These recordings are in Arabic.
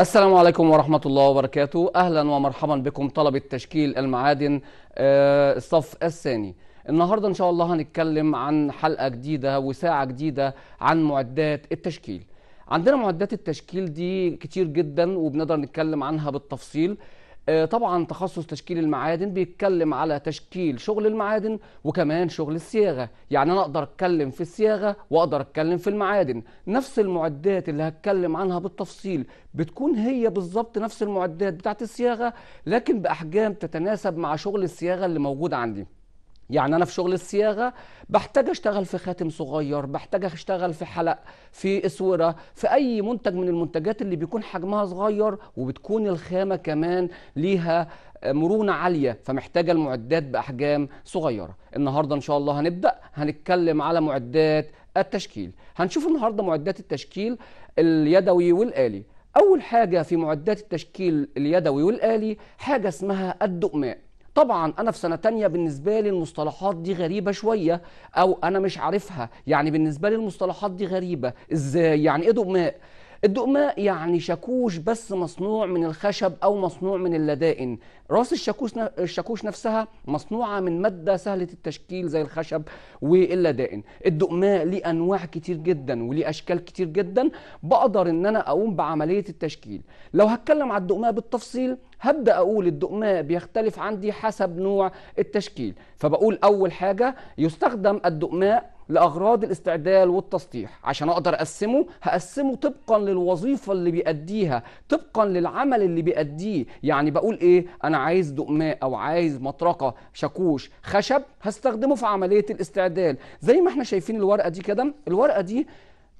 السلام عليكم ورحمة الله وبركاته أهلا ومرحبا بكم طلبة تشكيل المعادن آه، الصف الثاني النهاردة إن شاء الله هنتكلم عن حلقة جديدة وساعة جديدة عن معدات التشكيل عندنا معدات التشكيل دي كتير جدا وبنقدر نتكلم عنها بالتفصيل آه، طبعا تخصص تشكيل المعادن بيتكلم على تشكيل شغل المعادن وكمان شغل الصياغه يعني انا اقدر اتكلم في الصياغه واقدر اتكلم في المعادن نفس المعدات اللي هتكلم عنها بالتفصيل بتكون هي بالظبط نفس المعدات بتاعت الصياغه لكن باحجام تتناسب مع شغل الصياغه اللي موجود عندي يعني انا في شغل الصياغه بحتاج اشتغل في خاتم صغير بحتاج اشتغل في حلق في اسوره في اي منتج من المنتجات اللي بيكون حجمها صغير وبتكون الخامه كمان ليها مرونه عاليه فمحتاجه المعدات باحجام صغيره النهارده ان شاء الله هنبدا هنتكلم على معدات التشكيل هنشوف النهارده معدات التشكيل اليدوي والآلي أول حاجة في معدات التشكيل اليدوي والآلي حاجة اسمها الدقماء طبعا انا في سنه تانية بالنسبه لي المصطلحات دي غريبه شويه او انا مش عارفها يعني بالنسبه لي المصطلحات دي غريبه ازاي يعني ايه دماء الدقماء يعني شاكوش بس مصنوع من الخشب أو مصنوع من اللدائن راس الشاكوش, الشاكوش نفسها مصنوعة من مادة سهلة التشكيل زي الخشب واللدائن الدقماء ليه أنواع كتير جدا وليه أشكال كتير جدا بقدر إن أنا أقوم بعملية التشكيل لو هتكلم على الدقماء بالتفصيل هبدا اقول الدقماء بيختلف عندي حسب نوع التشكيل فبقول اول حاجه يستخدم الدقماء لاغراض الاستعدال والتسطيح عشان اقدر اقسمه هقسمه طبقا للوظيفه اللي بيأديها طبقا للعمل اللي بيأديه يعني بقول ايه انا عايز دقماء او عايز مطرقه شاكوش خشب هستخدمه في عمليه الاستعدال زي ما احنا شايفين الورقه دي كده الورقه دي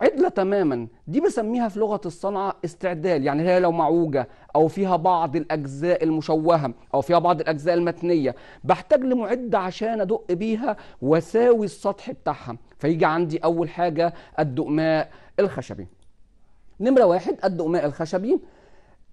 عدلة تماما دي بسميها في لغة الصنعة استعدال يعني هي لو معوجة أو فيها بعض الأجزاء المشوهة أو فيها بعض الأجزاء المتنية بحتاج لمعدة عشان أدق بيها وأساوي السطح بتاعها فيجي عندي أول حاجة الدقماء الخشبي نمرة واحد الدقماء الخشبي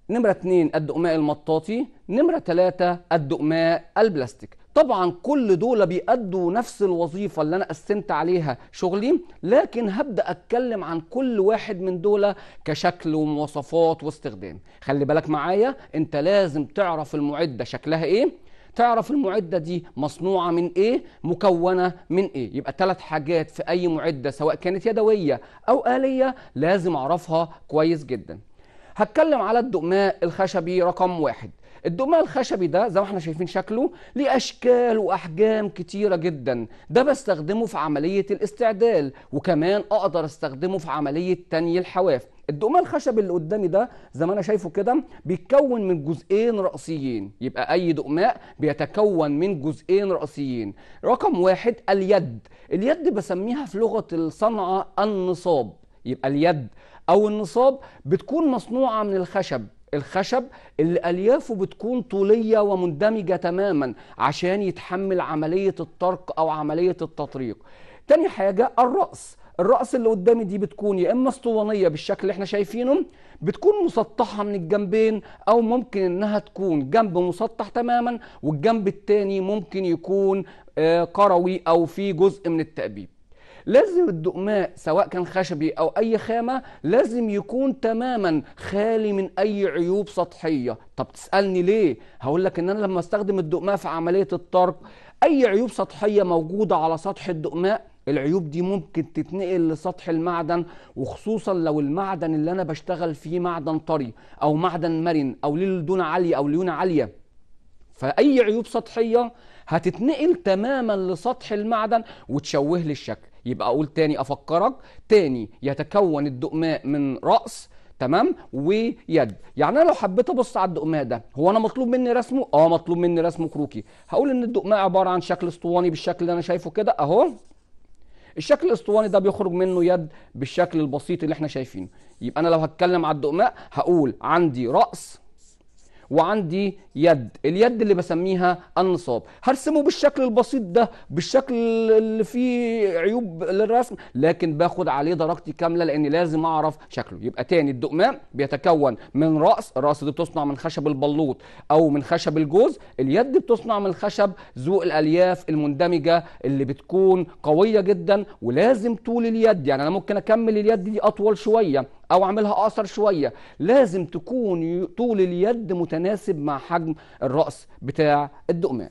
نمرة اتنين الدقماء المطاطي نمرة تلاتة الدقماء البلاستيك طبعا كل دول بيأدوا نفس الوظيفة اللي أنا قسمت عليها شغلي لكن هبدأ أتكلم عن كل واحد من دول كشكل ومواصفات واستخدام خلي بالك معايا أنت لازم تعرف المعدة شكلها إيه تعرف المعدة دي مصنوعة من إيه مكونة من إيه يبقى ثلاث حاجات في أي معدة سواء كانت يدوية أو آلية لازم أعرفها كويس جداً هتكلم على الدقماء الخشبي رقم واحد الدقماء الخشبي ده زي ما احنا شايفين شكله ليه اشكال واحجام كتيره جدا ده بستخدمه في عمليه الاستعدال وكمان اقدر استخدمه في عمليه تني الحواف الدقماء الخشبي اللي قدامي ده زي ما انا شايفه كده بيتكون من جزئين رئيسيين يبقى اي دقماء بيتكون من جزئين رئيسيين رقم واحد اليد اليد بسميها في لغه الصنعه النصاب يبقى اليد او النصاب بتكون مصنوعه من الخشب الخشب اللي اليافه بتكون طوليه ومندمجه تماما عشان يتحمل عمليه الطرق او عمليه التطريق تاني حاجه الراس الراس اللي قدامي دي بتكون يا اما اسطوانيه بالشكل اللي احنا شايفينه بتكون مسطحه من الجنبين او ممكن انها تكون جنب مسطح تماما والجنب التاني ممكن يكون قروي آه، كروي او في جزء من التأبيب لازم الدقماء سواء كان خشبي أو أي خامة لازم يكون تماما خالي من أي عيوب سطحية طب تسألني ليه؟ هقول لك إن أنا لما استخدم الدقماء في عملية الطرق أي عيوب سطحية موجودة على سطح الدقماء العيوب دي ممكن تتنقل لسطح المعدن وخصوصا لو المعدن اللي انا بشتغل فيه معدن طري او معدن مرن او ليه لدون عاليه او ليونه عاليه فاي عيوب سطحيه هتتنقل تماما لسطح المعدن وتشوه لي الشكل يبقى اقول تاني افكرك تاني يتكون الدقماء من راس تمام ويد يعني انا لو حبيت ابص على الدقماء ده هو انا مطلوب مني رسمه اه مطلوب مني رسمه كروكي هقول ان الدقماء عباره عن شكل اسطواني بالشكل اللي انا شايفه كده اهو الشكل الاسطواني ده بيخرج منه يد بالشكل البسيط اللي احنا شايفينه يبقى انا لو هتكلم على الدقماء هقول عندي راس وعندي يد اليد اللي بسميها النصاب هرسمه بالشكل البسيط ده بالشكل اللي فيه عيوب للرسم لكن باخد عليه درجتي كامله لان لازم اعرف شكله يبقى تاني الدقماء بيتكون من راس الراس دي بتصنع من خشب البلوط او من خشب الجوز اليد بتصنع من خشب ذو الالياف المندمجه اللي بتكون قويه جدا ولازم طول اليد يعني انا ممكن اكمل اليد دي اطول شويه او اعملها اقصر شويه لازم تكون طول اليد متناسب مع حجم الراس بتاع الدقمان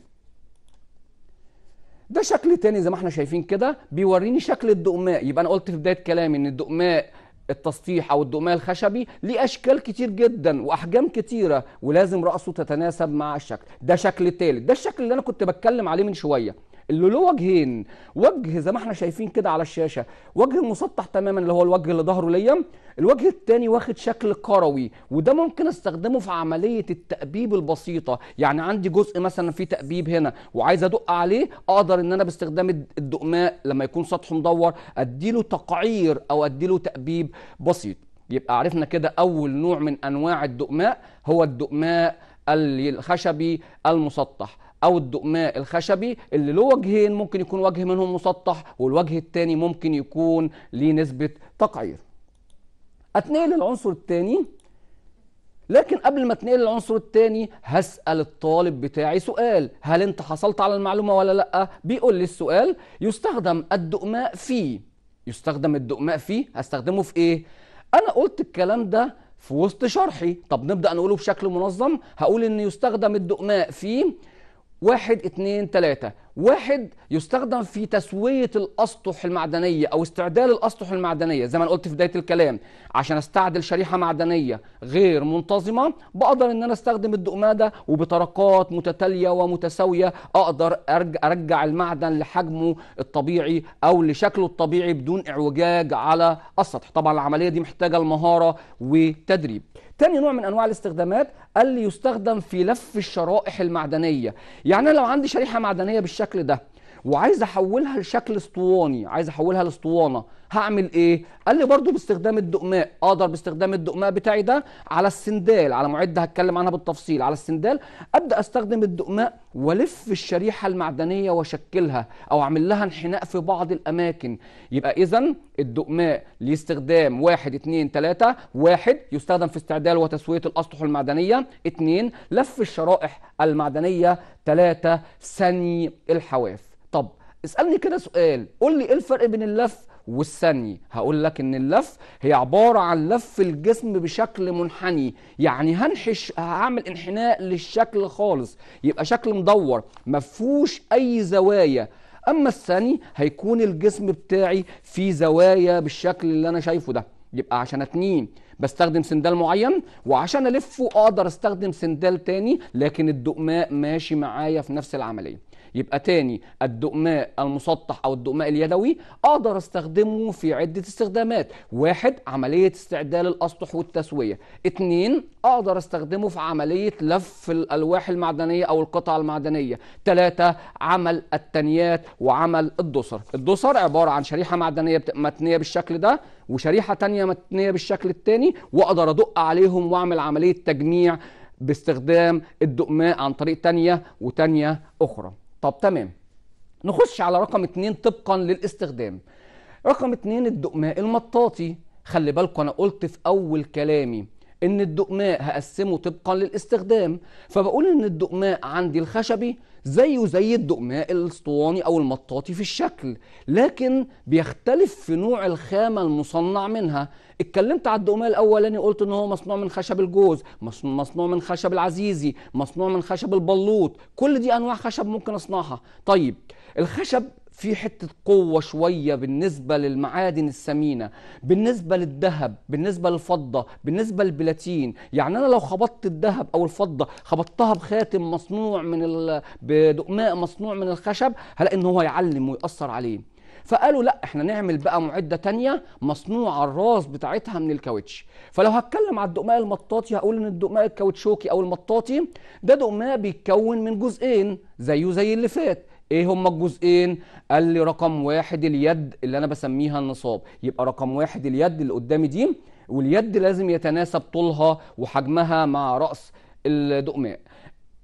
ده شكل تاني زي ما احنا شايفين كده بيوريني شكل الدقماء يبقى انا قلت في بدايه كلامي ان الدقماء التسطيح او الدقماء الخشبي ليه اشكال كتير جدا واحجام كتيره ولازم راسه تتناسب مع الشكل ده شكل تالت ده الشكل اللي انا كنت بتكلم عليه من شويه اللي له وجهين وجه زي ما احنا شايفين كده على الشاشه وجه مسطح تماما اللي هو الوجه اللي ظهره ليا الوجه الثاني واخد شكل كروي وده ممكن استخدمه في عمليه التأبيب البسيطه يعني عندي جزء مثلا فيه تأبيب هنا وعايز ادق عليه اقدر ان انا باستخدام الدقماء لما يكون سطحه مدور اديله تقعير او اديله تأبيب بسيط يبقى عرفنا كده اول نوع من انواع الدقماء هو الدقماء الخشبي المسطح او الدقماء الخشبي اللي له وجهين ممكن يكون وجه منهم مسطح والوجه الثاني ممكن يكون ليه نسبه تقعير اتنقل للعنصر الثاني لكن قبل ما اتنقل للعنصر الثاني هسال الطالب بتاعي سؤال هل انت حصلت على المعلومه ولا لا بيقول لي السؤال يستخدم الدقماء في يستخدم الدقماء في هستخدمه في ايه انا قلت الكلام ده في وسط شرحي طب نبدا نقوله بشكل منظم هقول ان يستخدم الدقماء في واحد اتنين تلاتة واحد يستخدم في تسوية الأسطح المعدنية أو استعدال الأسطح المعدنية زي ما قلت في بداية الكلام عشان استعدل شريحة معدنية غير منتظمة بقدر إن أنا استخدم الدقمادة وبطرقات متتالية ومتساوية أقدر أرجع المعدن لحجمه الطبيعي أو لشكله الطبيعي بدون إعوجاج على السطح طبعا العملية دي محتاجة المهارة وتدريب تاني نوع من انواع الاستخدامات اللي يستخدم في لف الشرائح المعدنيه يعني انا لو عندي شريحه معدنيه بالشكل ده وعايز احولها لشكل اسطواني عايز احولها لاسطوانه هعمل ايه قال لي برضو باستخدام الدقماء اقدر باستخدام الدقماء بتاعي ده على السندال على معده هتكلم عنها بالتفصيل على السندال ابدا استخدم الدقماء والف الشريحه المعدنيه واشكلها او اعمل لها انحناء في بعض الاماكن يبقى اذا الدقماء لاستخدام واحد اتنين تلاته واحد يستخدم في استعدال وتسويه الاسطح المعدنيه اتنين لف الشرائح المعدنيه تلاته ثني الحواف طب اسالني كده سؤال قول لي ايه الفرق بين اللف والثاني هقول لك ان اللف هي عباره عن لف الجسم بشكل منحني يعني هنحش هعمل انحناء للشكل خالص يبقى شكل مدور مفهوش اي زوايا اما الثاني هيكون الجسم بتاعي فيه زوايا بالشكل اللي انا شايفه ده يبقى عشان اتنين بستخدم سندال معين وعشان الفه اقدر استخدم سندال تاني لكن الدقماء ماشي معايا في نفس العمليه يبقى تاني الدقماء المسطح او الدقماء اليدوي اقدر استخدمه في عده استخدامات واحد عمليه استعدال الاسطح والتسويه اتنين اقدر استخدمه في عمليه لف الالواح المعدنيه او القطع المعدنيه ثلاثة عمل التنيات وعمل الدسر الدسر عباره عن شريحه معدنيه متنيه بالشكل ده وشريحه تانية متنيه بالشكل التاني واقدر ادق عليهم واعمل عمليه تجميع باستخدام الدقماء عن طريق تانية وتانية أخرى طب تمام نخش على رقم اتنين طبقا للاستخدام رقم اتنين الدقماء المطاطي خلي بالكم انا قلت في اول كلامي ان الدقماء هقسمه طبقا للاستخدام فبقول ان الدقماء عندي الخشبي زيه زي الدقماء الاسطواني او المطاطي في الشكل لكن بيختلف في نوع الخامه المصنع منها اتكلمت على الدقماء الاولاني قلت ان هو مصنوع من خشب الجوز مصنوع من خشب العزيزي مصنوع من خشب البلوط كل دي انواع خشب ممكن اصنعها طيب الخشب في حتة قوة شوية بالنسبة للمعادن الثمينة بالنسبة للذهب بالنسبة للفضة بالنسبة للبلاتين يعني أنا لو خبطت الذهب أو الفضة خبطتها بخاتم مصنوع من ال... بدقماء مصنوع من الخشب هلاقي إن هو يعلم ويأثر عليه فقالوا لا احنا نعمل بقى معده تانية مصنوعه الراس بتاعتها من الكاوتش فلو هتكلم على الدقماء المطاطي هقول ان الدقماء الكاوتشوكي او المطاطي ده دقماء بيتكون من جزئين زيه زي اللي فات ايه هما الجزئين قال لي رقم واحد اليد اللي انا بسميها النصاب يبقى رقم واحد اليد اللي قدامي دي واليد لازم يتناسب طولها وحجمها مع راس الدقماء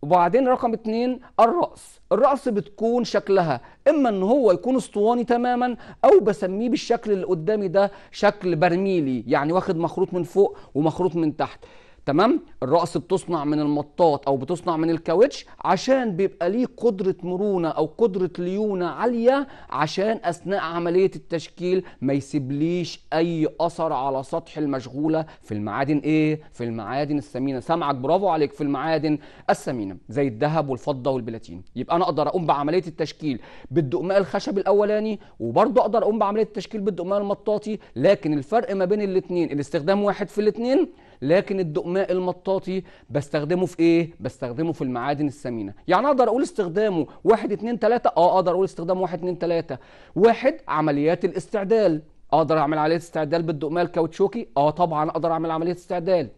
وبعدين رقم اتنين الرأس الرأس بتكون شكلها إما إن هو يكون اسطواني تماما أو بسميه بالشكل اللي قدامي ده شكل برميلي يعني واخد مخروط من فوق ومخروط من تحت تمام الرأس بتصنع من المطاط او بتصنع من الكاوتش عشان بيبقى ليه قدرة مرونة او قدرة ليونة عالية عشان اثناء عملية التشكيل ما يسيبليش اي اثر على سطح المشغولة في المعادن ايه في المعادن الثمينة سامعك برافو عليك في المعادن الثمينة زي الذهب والفضة والبلاتين يبقى انا اقدر اقوم بعملية التشكيل بالدقماء الخشب الاولاني وبرضه اقدر اقوم بعملية التشكيل بالدقماء المطاطي لكن الفرق ما بين الاثنين الاستخدام واحد في الاثنين لكن الدقماء المطاطي بستخدمه في ايه بستخدمه في المعادن الثمينه يعني اقدر اقول استخدامه واحد اتنين تلاتة اه اقدر اقول استخدامه واحد اتنين تلاتة واحد عمليات الاستعدال اقدر اعمل عمليه استعدال بالدقماء الكاوتشوكي اه طبعا اقدر اعمل عمليه استعدال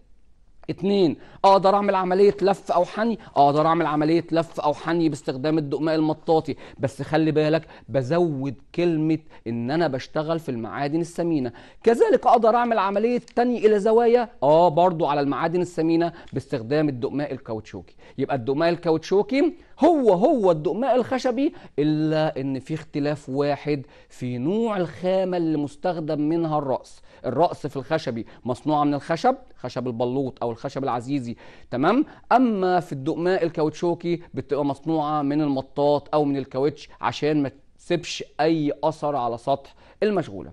اتنين اقدر اعمل عمليه لف او حني اقدر اعمل عمليه لف او حني باستخدام الدقماء المطاطي بس خلي بالك بزود كلمه ان انا بشتغل في المعادن السمينه كذلك اقدر اعمل عمليه تني الى زوايا اه برضو على المعادن السمينه باستخدام الدقماء الكاوتشوكي يبقى الدقماء الكاوتشوكي هو هو الدقماء الخشبي إلا إن في اختلاف واحد في نوع الخامة اللي مستخدم منها الرأس الرأس في الخشبي مصنوعة من الخشب خشب البلوط أو الخشب العزيزي تمام أما في الدقماء الكاوتشوكي بتبقى مصنوعة من المطاط أو من الكاوتش عشان ما تسيبش أي أثر على سطح المشغولة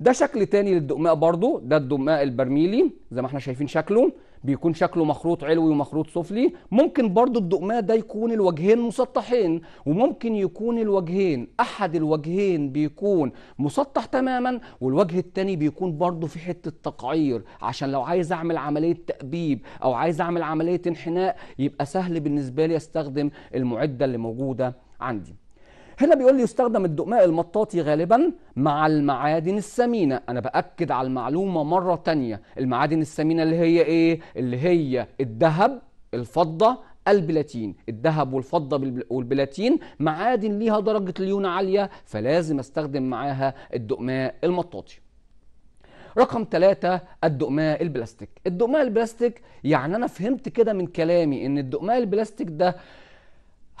ده شكل تاني للدقماء برضو ده الدقماء البرميلي زي ما احنا شايفين شكله بيكون شكله مخروط علوي ومخروط سفلي ممكن برضو الدقماء ده يكون الوجهين مسطحين وممكن يكون الوجهين احد الوجهين بيكون مسطح تماما والوجه التاني بيكون برضو في حته تقعير عشان لو عايز اعمل عمليه تأبيب او عايز اعمل عمليه انحناء يبقى سهل بالنسبه لي استخدم المعده اللي موجوده عندي هنا بيقول لي يستخدم الدقماء المطاطي غالبا مع المعادن الثمينه انا باكد على المعلومه مره تانية المعادن الثمينه اللي هي ايه اللي هي الذهب الفضه البلاتين الذهب والفضة والبلاتين معادن ليها درجة ليون عالية فلازم استخدم معاها الدقماء المطاطي رقم ثلاثة الدقماء البلاستيك الدقماء البلاستيك يعني أنا فهمت كده من كلامي إن الدقماء البلاستيك ده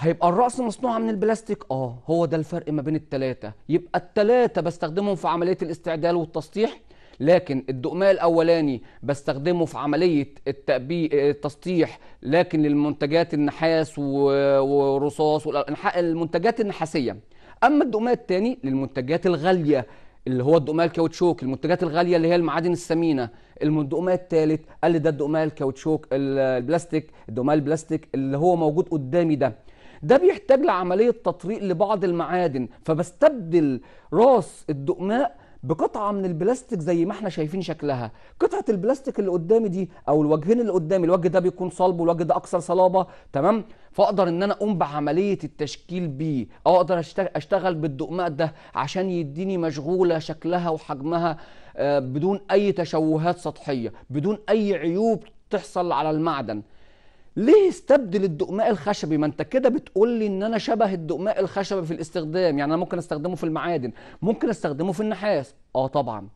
هيبقى الرأس مصنوعة من البلاستيك؟ اه هو ده الفرق ما بين التلاتة يبقى التلاتة بستخدمهم في عملية الاستعدال والتسطيح لكن الدقماء الاولاني بستخدمه في عمليه التقبي التسطيح لكن للمنتجات النحاس والرصاص المنتجات النحاسيه اما الدقماء الثاني للمنتجات الغاليه اللي هو الدقماء الكاوتشوك المنتجات الغاليه اللي هي المعادن السمينة. الدقماء الثالث قال لي ده الدقماء الكاوتشوك البلاستيك الدقماء البلاستيك اللي هو موجود قدامي ده ده بيحتاج لعمليه تطريق لبعض المعادن فبستبدل راس الدقماء بقطعه من البلاستيك زي ما احنا شايفين شكلها قطعه البلاستيك اللي قدامي دي او الوجهين اللي قدامي الوجه ده بيكون صلب والوجه ده اكثر صلابه تمام فاقدر ان انا اقوم بعمليه التشكيل بيه او اقدر اشتغل بالدقماء ده عشان يديني مشغوله شكلها وحجمها آه، بدون اي تشوهات سطحيه بدون اي عيوب تحصل على المعدن ليه استبدل الدقماء الخشبي ما انت كده بتقول لي ان انا شبه الدقماء الخشبي في الاستخدام يعني انا ممكن استخدمه في المعادن ممكن استخدمه في النحاس اه طبعا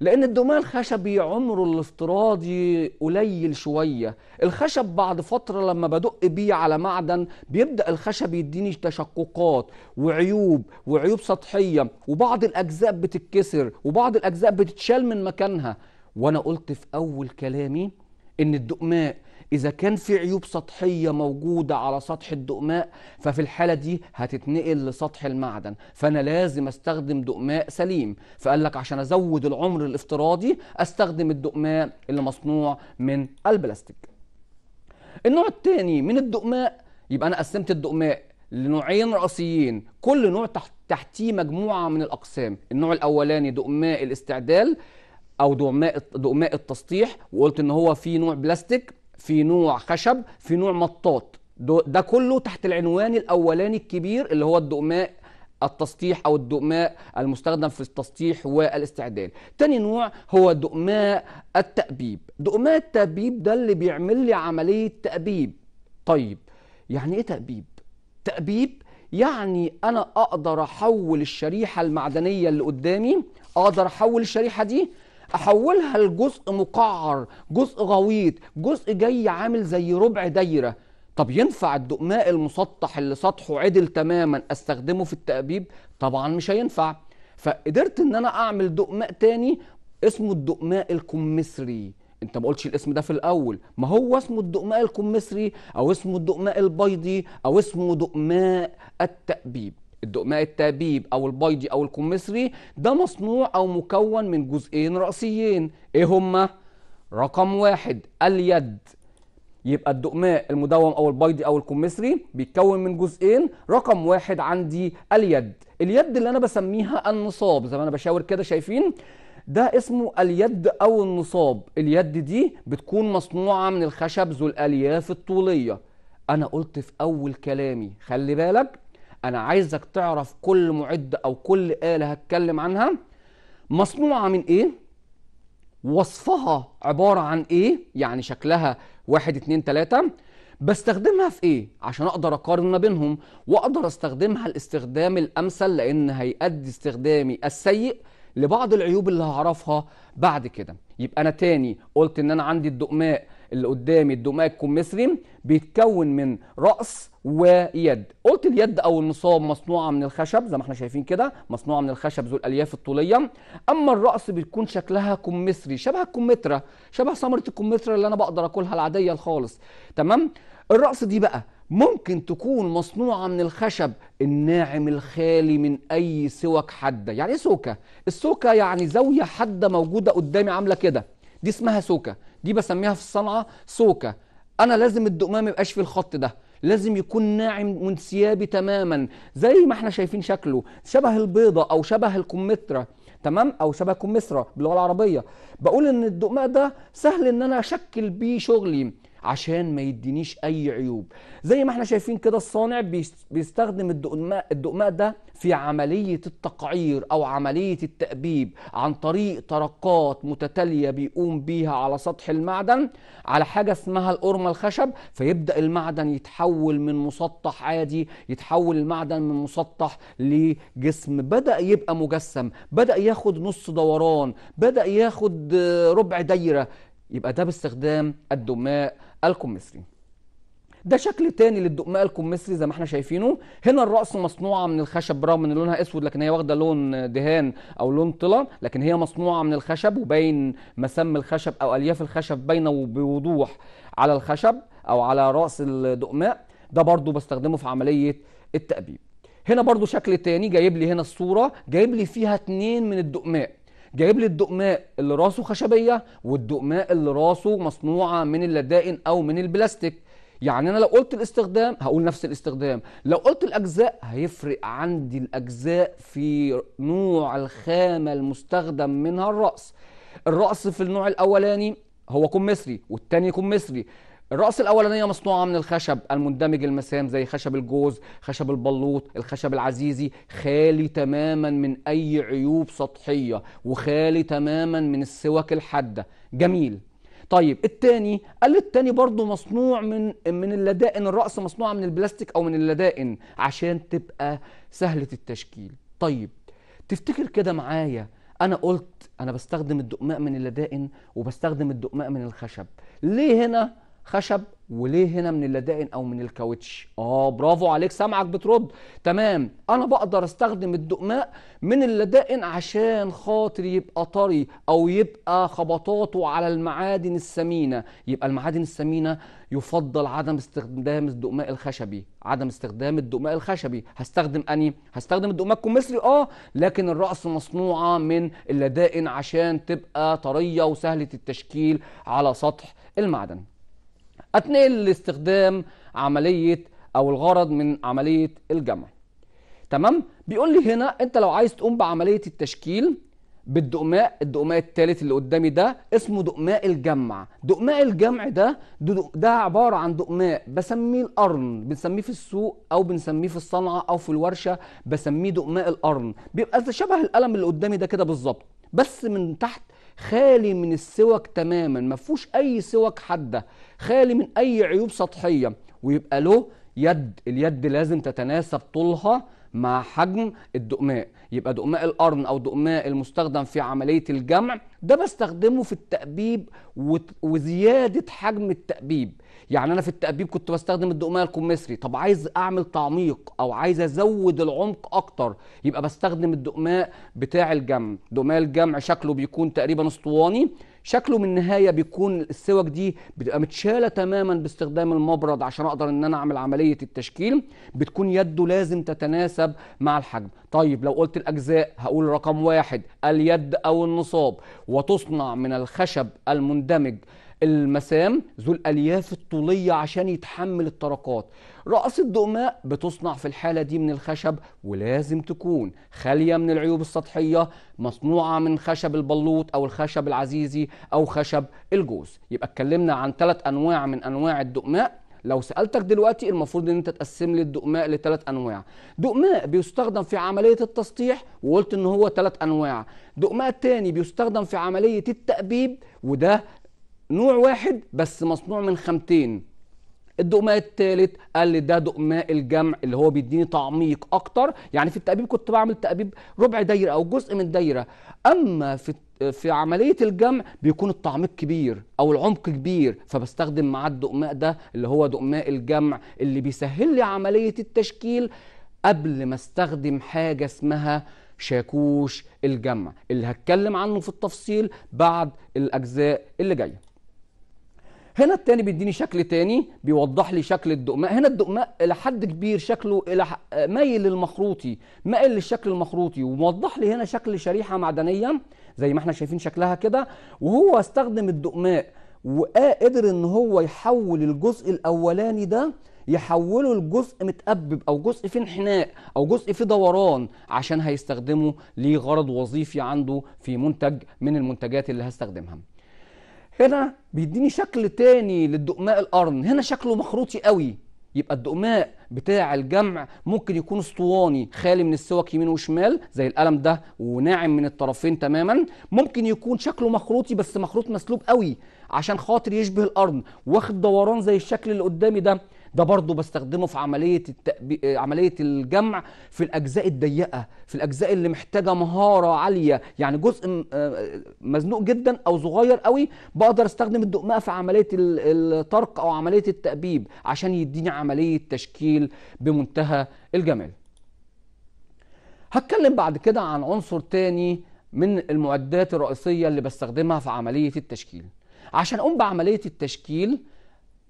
لان الدقماء الخشبي عمره الافتراضي قليل شويه الخشب بعد فتره لما بدق بيه على معدن بيبدا الخشب يديني تشققات وعيوب وعيوب سطحيه وبعض الاجزاء بتتكسر وبعض الاجزاء بتتشال من مكانها وانا قلت في اول كلامي ان الدقماء إذا كان في عيوب سطحية موجودة على سطح الدقماء ففي الحالة دي هتتنقل لسطح المعدن فأنا لازم أستخدم دقماء سليم فقال لك عشان أزود العمر الافتراضي أستخدم الدقماء اللي مصنوع من البلاستيك النوع الثاني من الدقماء يبقى أنا قسمت الدقماء لنوعين رئيسيين كل نوع تحت تحتيه مجموعة من الأقسام النوع الأولاني دقماء الاستعدال أو دقماء التسطيح وقلت إن هو في نوع بلاستيك في نوع خشب في نوع مطاط ده كله تحت العنوان الاولاني الكبير اللي هو الدقماء التسطيح او الدقماء المستخدم في التسطيح والاستعداد تاني نوع هو دقماء التأبيب دقماء التأبيب ده اللي بيعمل لي عملية تأبيب طيب يعني ايه تأبيب تأبيب يعني انا اقدر احول الشريحة المعدنية اللي قدامي اقدر احول الشريحة دي احولها لجزء مقعر جزء غويط جزء جاي عامل زي ربع دايره طب ينفع الدقماء المسطح اللي سطحه عدل تماما استخدمه في التأبيب طبعا مش هينفع فقدرت ان انا اعمل دقماء تاني اسمه الدقماء الكمثري انت ما قلتش الاسم ده في الاول ما هو اسمه الدقماء الكمثري او اسمه الدقماء البيضي او اسمه دقماء التأبيب الدقماء التابيب او البيضي او الكمثري ده مصنوع او مكون من جزئين رأسيين ايه هما رقم واحد اليد يبقى الدقماء المدوم او البيضي او الكمثري بيتكون من جزئين رقم واحد عندي اليد اليد اللي انا بسميها النصاب زي ما انا بشاور كده شايفين ده اسمه اليد او النصاب اليد دي بتكون مصنوعه من الخشب ذو الالياف الطوليه انا قلت في اول كلامي خلي بالك انا عايزك تعرف كل معد او كل اله هتكلم عنها مصنوعه من ايه وصفها عباره عن ايه يعني شكلها واحد اتنين تلاته بستخدمها في ايه عشان اقدر اقارن ما بينهم واقدر استخدمها الاستخدام الامثل لان هيؤدي استخدامي السيء لبعض العيوب اللي هعرفها بعد كده يبقى انا تاني قلت ان انا عندي الدقماء اللي قدامي الدماغ الكمثري بيتكون من راس ويد قلت اليد او النصاب مصنوعه من الخشب زي ما احنا شايفين كده مصنوعه من الخشب ذو الالياف الطوليه اما الراس بتكون شكلها كمثري شبه الكمثرى شبه ثمره الكمثرى اللي انا بقدر اكلها العاديه خالص تمام الراس دي بقى ممكن تكون مصنوعة من الخشب الناعم الخالي من أي سوك حادة يعني إيه سوكة؟ السوكة يعني زاوية حادة موجودة قدامي عاملة كده دي اسمها سوكة دي بسميها في الصنعه سوكه انا لازم الدقمام يبقاش في الخط ده لازم يكون ناعم وانسيابي تماما زي ما احنا شايفين شكله شبه البيضه او شبه الكمثرى تمام او شبه كمثرى باللغه العربيه بقول ان الدقماء ده سهل ان انا اشكل بيه شغلي عشان ما يدينيش اي عيوب زي ما احنا شايفين كده الصانع بيستخدم الدقماء الدقماء ده في عمليه التقعير او عمليه التأبيب عن طريق طرقات متتاليه بيقوم بيها على سطح المعدن على حاجه اسمها القرمه الخشب فيبدا المعدن يتحول من مسطح عادي يتحول المعدن من مسطح لجسم بدا يبقى مجسم بدا ياخد نص دوران بدا ياخد ربع دايره يبقى ده باستخدام الدماء الكمثري ده شكل تاني للدقماء الكمثري زي ما احنا شايفينه هنا الرأس مصنوعة من الخشب برغم ان لونها اسود لكن هي واخدة لون دهان او لون طلة لكن هي مصنوعة من الخشب وباين مسام الخشب او الياف الخشب باينة بوضوح على الخشب او على رأس الدقماء ده برضو بستخدمه في عملية التأبيب هنا برضو شكل تاني جايب لي هنا الصورة جايب لي فيها اتنين من الدقماء جايب لي الدقماء اللي راسه خشبيه والدقماء اللي راسه مصنوعه من اللدائن او من البلاستيك يعني انا لو قلت الاستخدام هقول نفس الاستخدام لو قلت الاجزاء هيفرق عندي الاجزاء في نوع الخامه المستخدم منها الراس الراس في النوع الاولاني هو يكون مصري والتاني يكون مصري الرأس الأولانية مصنوعة من الخشب المندمج المسام زي خشب الجوز، خشب البلوط، الخشب العزيزي، خالي تماما من أي عيوب سطحية وخالي تماما من السوك الحادة، جميل. طيب التاني قال التاني برضه مصنوع من من اللدائن الرأس مصنوعة من البلاستيك أو من اللدائن عشان تبقى سهلة التشكيل. طيب تفتكر كده معايا انا قلت انا بستخدم الدقماء من اللدائن وبستخدم الدقماء من الخشب ليه هنا خشب وليه هنا من اللدائن او من الكاوتش اه برافو عليك سامعك بترد تمام انا بقدر استخدم الدقماء من اللدائن عشان خاطر يبقى طري او يبقى خبطاته على المعادن السمينه يبقى المعادن السمينه يفضل عدم استخدام الدقماء الخشبي عدم استخدام الدقماء الخشبي هستخدم اني هستخدم الدقماء الكمثري اه لكن الراس مصنوعه من اللدائن عشان تبقى طريه وسهله التشكيل على سطح المعدن اتنقل لاستخدام عمليه او الغرض من عمليه الجمع تمام بيقول لي هنا انت لو عايز تقوم بعمليه التشكيل بالدقماء الدقماء الثالث اللي قدامي ده اسمه دقماء الجمع دقماء الجمع ده ده عباره عن دقماء بسميه القرن بنسميه في السوق او بنسميه في الصنعه او في الورشه بسميه دقماء القرن بيبقى شبه القلم اللي قدامي ده كده بالظبط بس من تحت خالي من السوك تماما ما فيهوش اي سوك حاده خالي من اي عيوب سطحيه ويبقى له يد اليد لازم تتناسب طولها مع حجم الدقماء يبقى دقماء القرن او دقماء المستخدم في عمليه الجمع ده بستخدمه في التأبيب وزياده حجم التأبيب يعني انا في التأبيب كنت بستخدم الدقمية الكمثري طب عايز اعمل تعميق او عايز ازود العمق اكتر يبقى بستخدم الدقماء بتاع الجمع دقماء الجمع شكله بيكون تقريبا اسطواني شكله من النهايه بيكون السوك دي بتبقى متشاله تماما باستخدام المبرد عشان اقدر ان انا اعمل عمليه التشكيل بتكون يده لازم تتناسب مع الحجم طيب لو قلت الاجزاء هقول رقم واحد اليد او النصاب وتصنع من الخشب المندمج المسام ذو الالياف الطوليه عشان يتحمل الطرقات رأس الدقماء بتصنع في الحالة دي من الخشب ولازم تكون خالية من العيوب السطحية مصنوعة من خشب البلوط أو الخشب العزيزي أو خشب الجوز يبقى اتكلمنا عن ثلاث أنواع من أنواع الدقماء لو سألتك دلوقتي المفروض ان انت تقسم لي الدقماء لثلاث انواع دقماء بيستخدم في عملية التسطيح وقلت ان هو ثلاث انواع دقماء تاني بيستخدم في عملية التأبيب وده نوع واحد بس مصنوع من خامتين الدقماء الثالث قال لي ده دقماء الجمع اللي هو بيديني تعميق اكتر يعني في التأبيب كنت بعمل تأبيب ربع دايره او جزء من دايره اما في في عمليه الجمع بيكون التعميق كبير او العمق كبير فبستخدم معاه الدقماء ده اللي هو دقماء الجمع اللي بيسهل لي عمليه التشكيل قبل ما استخدم حاجه اسمها شاكوش الجمع اللي هتكلم عنه في التفصيل بعد الاجزاء اللي جايه هنا التاني بيديني شكل تاني بيوضح لي شكل الدقماء هنا الدقماء الى حد كبير شكله الى مايل للمخروطي مايل للشكل المخروطي وموضح لي هنا شكل شريحه معدنيه زي ما احنا شايفين شكلها كده وهو استخدم الدقماء وقادر ان هو يحول الجزء الاولاني ده يحوله لجزء متأبب أو جزء فيه انحناء أو جزء فيه دوران عشان هيستخدمه لغرض وظيفي عنده في منتج من المنتجات اللي هستخدمها هنا بيديني شكل تاني للدقماء القرن هنا شكله مخروطي قوي يبقى الدقماء بتاع الجمع ممكن يكون اسطواني خالي من السواك يمين وشمال زي القلم ده وناعم من الطرفين تماما ممكن يكون شكله مخروطي بس مخروط مسلوب قوي عشان خاطر يشبه القرن واخد دوران زي الشكل اللي قدامي ده ده برضه بستخدمه في عمليه التأبي... آه، عمليه الجمع في الاجزاء الضيقه في الاجزاء اللي محتاجه مهاره عاليه يعني جزء آه، آه، مزنوق جدا او صغير قوي بقدر استخدم الدقماء في عمليه الطرق او عمليه التأبيب عشان يديني عمليه تشكيل بمنتهى الجمال هتكلم بعد كده عن عنصر تاني من المعدات الرئيسيه اللي بستخدمها في عمليه التشكيل عشان اقوم بعمليه التشكيل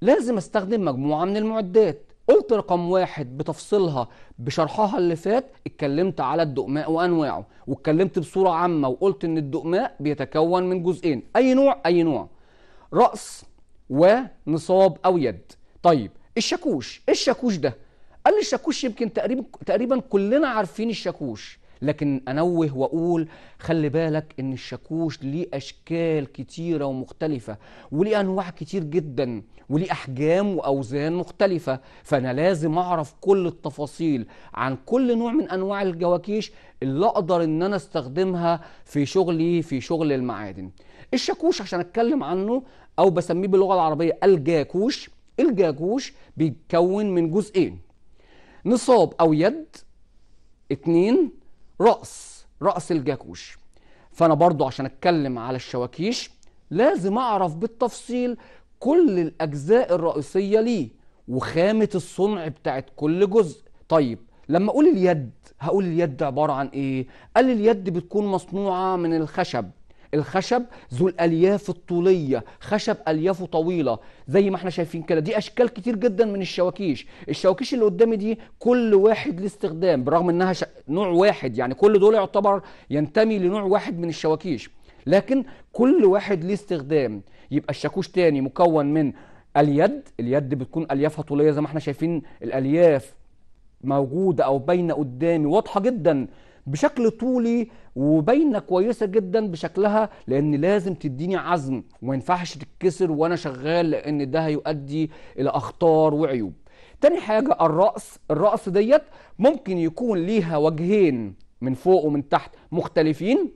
لازم استخدم مجموعة من المعدات قلت رقم واحد بتفصيلها بشرحها اللي فات اتكلمت على الدقماء وانواعه واتكلمت بصورة عامة وقلت ان الدقماء بيتكون من جزئين اي نوع اي نوع رأس ونصاب او يد طيب الشاكوش إيه الشاكوش ده قال لي الشاكوش يمكن تقريبا تقريبا كلنا عارفين الشاكوش لكن انوه واقول خلي بالك ان الشاكوش ليه اشكال كتيره ومختلفه وليه انواع كتير جدا وليه احجام واوزان مختلفه فانا لازم اعرف كل التفاصيل عن كل نوع من انواع الجواكيش اللي اقدر ان انا استخدمها في شغلي في شغل المعادن الشاكوش عشان اتكلم عنه او بسميه باللغه العربيه الجاكوش الجاكوش بيتكون من جزئين نصاب او يد اتنين رأس رأس الجاكوش فأنا برضو عشان أتكلم على الشواكيش لازم أعرف بالتفصيل كل الأجزاء الرئيسية ليه وخامة الصنع بتاعت كل جزء طيب لما أقول اليد هقول اليد عبارة عن إيه؟ قال اليد بتكون مصنوعة من الخشب الخشب ذو الالياف الطوليه خشب اليافه طويله زي ما احنا شايفين كده دي اشكال كتير جدا من الشواكيش الشواكيش اللي قدامي دي كل واحد له استخدام برغم انها ش... نوع واحد يعني كل دول يعتبر ينتمي لنوع واحد من الشواكيش لكن كل واحد ليه استخدام يبقى الشاكوش تاني مكون من اليد اليد بتكون اليافها طوليه زي ما احنا شايفين الالياف موجوده او باينه قدامي واضحه جدا بشكل طولي وباينه كويسه جدا بشكلها لان لازم تديني عزم وما ينفعش تتكسر وانا شغال لان ده هيؤدي الى اخطار وعيوب تاني حاجه الرأس الرأس ديت ممكن يكون ليها وجهين من فوق ومن تحت مختلفين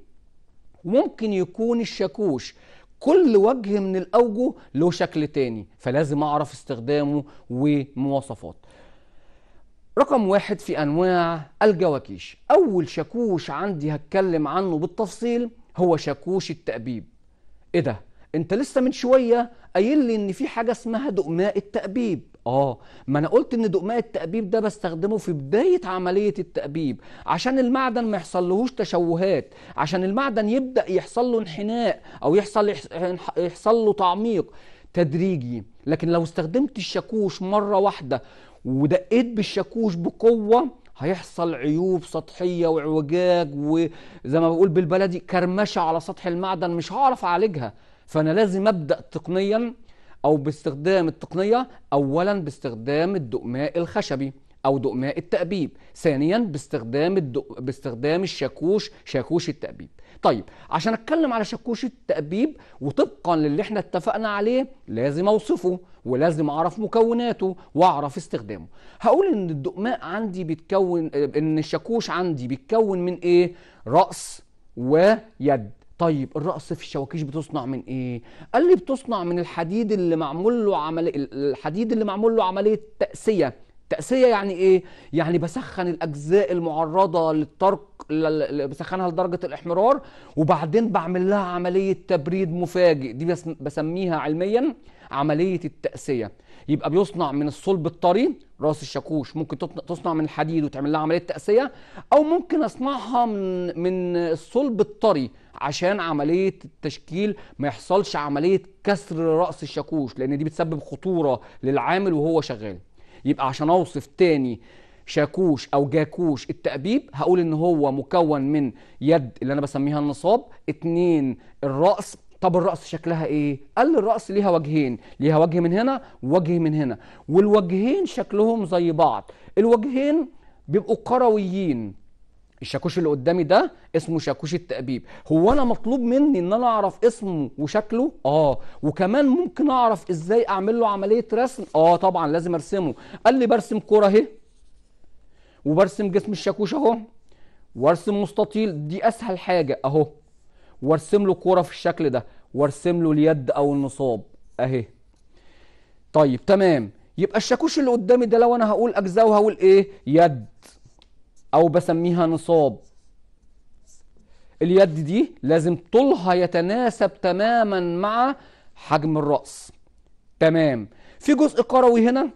وممكن يكون الشاكوش كل وجه من الاوجه له شكل تاني فلازم اعرف استخدامه ومواصفاته. رقم واحد في أنواع الجواكيش أول شاكوش عندي هتكلم عنه بالتفصيل هو شاكوش التأبيب إيه ده؟ أنت لسه من شوية قايل لي إن في حاجة اسمها دقماء التأبيب آه ما أنا قلت إن دقماء التأبيب ده بستخدمه في بداية عملية التأبيب عشان المعدن ما يحصلهوش تشوهات عشان المعدن يبدأ يحصل له انحناء أو يحصل يحصل له تعميق تدريجي لكن لو استخدمت الشاكوش مرة واحدة ودقيت بالشاكوش بقوه هيحصل عيوب سطحيه واعوجاج وزي ما بقول بالبلدي كرمشه على سطح المعدن مش هعرف اعالجها فانا لازم ابدا تقنيا او باستخدام التقنيه اولا باستخدام الدقماء الخشبي او دقماء التأبيب ثانيا باستخدام الدق... باستخدام الشاكوش شاكوش التأبيب طيب عشان اتكلم على شكوش التأبيب وطبقا للي احنا اتفقنا عليه لازم اوصفه ولازم اعرف مكوناته واعرف استخدامه هقول ان الدقماء عندي بيتكون ان الشكوش عندي بيتكون من ايه راس ويد طيب الرأس في الشواكيش بتصنع من ايه؟ قال لي بتصنع من الحديد اللي معمول له عمل... الحديد اللي معمول له عمليه تأسيه تأسية يعني إيه؟ يعني بسخن الأجزاء المعرضة للترك بسخنها لدرجة الإحمرار وبعدين بعمل لها عملية تبريد مفاجئ دي بسميها علميا عملية التأسية يبقى بيصنع من الصلب الطري راس الشاكوش ممكن تصنع من الحديد وتعمل لها عملية تأسية أو ممكن أصنعها من من الصلب الطري عشان عملية التشكيل ما يحصلش عملية كسر رأس الشاكوش لأن دي بتسبب خطورة للعامل وهو شغال يبقى عشان اوصف تاني شاكوش او جاكوش التأبيب هقول ان هو مكون من يد اللي انا بسميها النصاب اتنين الرأس طب الرأس شكلها ايه؟ قال الرأس ليها وجهين ليها وجه من هنا ووجه من هنا والوجهين شكلهم زي بعض الوجهين بيبقوا قرويين الشاكوش اللي قدامي ده اسمه شاكوش التأبيب هو انا مطلوب مني ان انا اعرف اسمه وشكله اه وكمان ممكن اعرف ازاي اعمل له عمليه رسم اه طبعا لازم ارسمه قال لي برسم كوره اهي وبرسم جسم الشاكوش اهو وارسم مستطيل دي اسهل حاجه اهو وارسم له كوره في الشكل ده وارسم له اليد او النصاب اهي طيب تمام يبقى الشاكوش اللي قدامي ده لو انا هقول اجزاء وهقول ايه يد او بسميها نصاب اليد دي لازم طولها يتناسب تماما مع حجم الراس تمام في جزء كروي هنا